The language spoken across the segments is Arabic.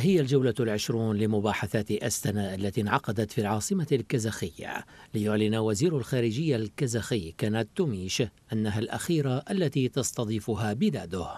هي الجولة العشرون لمباحثات أستنا التي انعقدت في العاصمة الكازاخية ليعلن وزير الخارجية الكازاخي كانت توميش أنها الأخيرة التي تستضيفها بلاده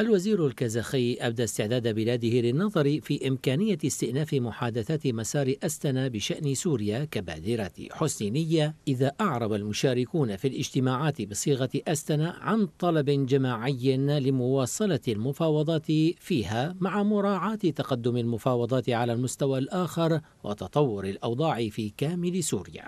الوزير الكازاخي أبدى استعداد بلاده للنظر في إمكانية استئناف محادثات مسار أستنا بشأن سوريا كبادرة حسن نية إذا أعرب المشاركون في الاجتماعات بصيغة أستنا عن طلب جماعي لمواصلة المفاوضات فيها مع مراعاة تقدم المفاوضات على المستوى الآخر وتطور الأوضاع في كامل سوريا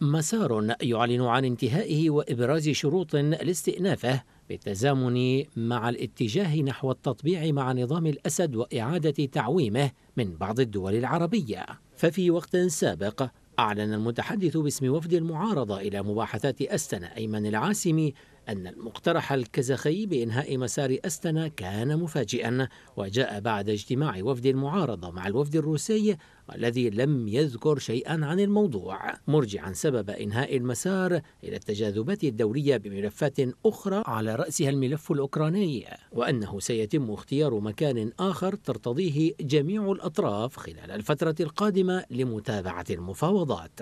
مسار يعلن عن انتهائه وإبراز شروط لاستئنافه بالتزامن مع الاتجاه نحو التطبيع مع نظام الأسد وإعادة تعويمه من بعض الدول العربية ففي وقت سابق أعلن المتحدث باسم وفد المعارضة إلى مباحثات أستنا أيمن العاسمي أن المقترح الكزخي بإنهاء مسار أستنا كان مفاجئا وجاء بعد اجتماع وفد المعارضة مع الوفد الروسي والذي لم يذكر شيئا عن الموضوع مرجعا سبب إنهاء المسار إلى التجاذبات الدولية بملفات أخرى على رأسها الملف الأوكراني وأنه سيتم اختيار مكان آخر ترتضيه جميع الأطراف خلال الفترة القادمة لمتابعة المفاوضات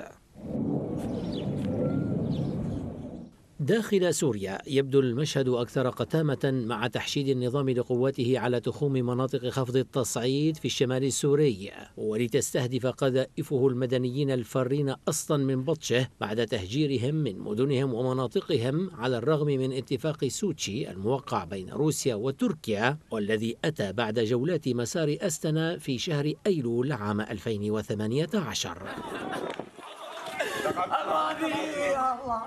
داخل سوريا يبدو المشهد أكثر قتامة مع تحشيد النظام لقواته على تخوم مناطق خفض التصعيد في الشمال السوري ولتستهدف قذائفه المدنيين الفارين أصلا من بطشه بعد تهجيرهم من مدنهم ومناطقهم على الرغم من اتفاق سوتشي الموقع بين روسيا وتركيا والذي أتى بعد جولات مسار أستنا في شهر أيلول عام 2018 الله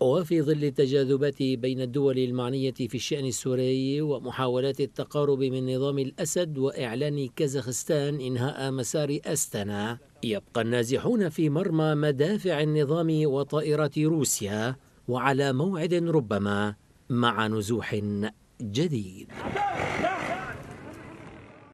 وفي ظل التجاذبات بين الدول المعنية في الشأن السوري ومحاولات التقارب من نظام الأسد وإعلان كازاخستان إنهاء مسار أستنا يبقى النازحون في مرمى مدافع النظام وطائرات روسيا وعلى موعد ربما مع نزوح جديد